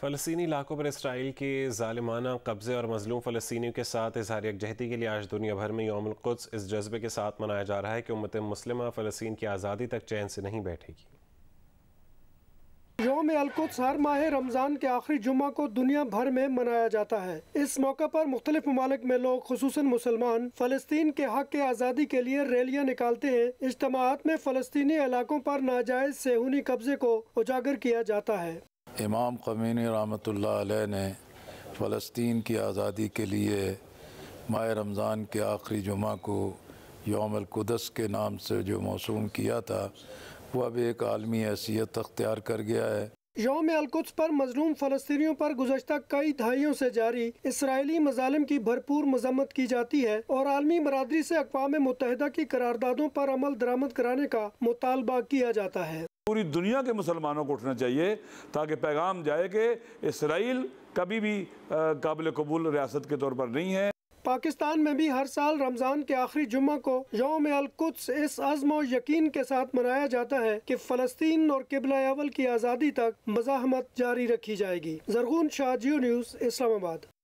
फ़लस्तनी इलाकों पर इसराइल के ालिमाना कब्ज़े और मजलूम फ़लस्तियों के साथ इजहार यकजहती के लिए आज दुनिया भर में यौमकुद्स इस जज्बे के साथ मनाया जा रहा है कि उम्मत मुस्लिम फ़लस्तीन की आज़ादी तक चैन से नहीं बैठेगी योम अलकुद्स हर माह रमज़ान के आखिरी जुम्मा को दुनिया भर में मनाया जाता है इस मौके पर मुख्तलिफ ममालिक में लोग खसूस मुसलमान फ़लस्तीन के हक के आज़ादी के लिए रैलियाँ निकालते हैं इज्तम में फ़लस्तनी इलाकों पर नाजायज़ सेहूनी कब्ज़े को उजागर किया जाता है इमाम कमीन रहमत ने फ़लस्तीन की आज़ादी के लिए माह रमज़ान के आखिरी जुमा को यौमलकदस के नाम से जो मौसू किया था वह अब एक आलमी हैसियत अख्तियार कर गया है योम अलकुद्स पर मजलूम फलस्तियों पर गुजशत कई दहाइयों से जारी इसराइली मजालम की भरपूर मजम्मत की जाती है और आलमी बरदरी से अकवा मुतहदा की करारदादों पर अमल दरामद कराने का मुतालबा किया जाता है पूरी दुनिया के मुसलमानों को उठना चाहिए ताकि पैगाम जाए कि इसराइल कभी भी काबिल कबूल रियासत के तौर पर नहीं है पाकिस्तान में भी हर साल रमज़ान के आखिरी जुम्मे को योम अलकुद्स इस अज़म और यकीन के साथ मनाया जाता है कि फ़लस्तीन और किबला अवल की आज़ादी तक मजाहमत जारी रखी जाएगी जरगून शाह जियो न्यूज़ इस्लामाबाद